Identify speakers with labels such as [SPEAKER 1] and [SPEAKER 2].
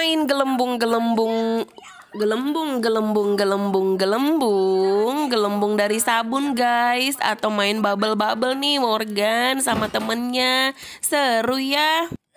[SPEAKER 1] main gelembung-gelembung gelembung gelembung gelembung gelembung gelembung dari sabun guys atau main bubble bubble nih Morgan sama temennya seru ya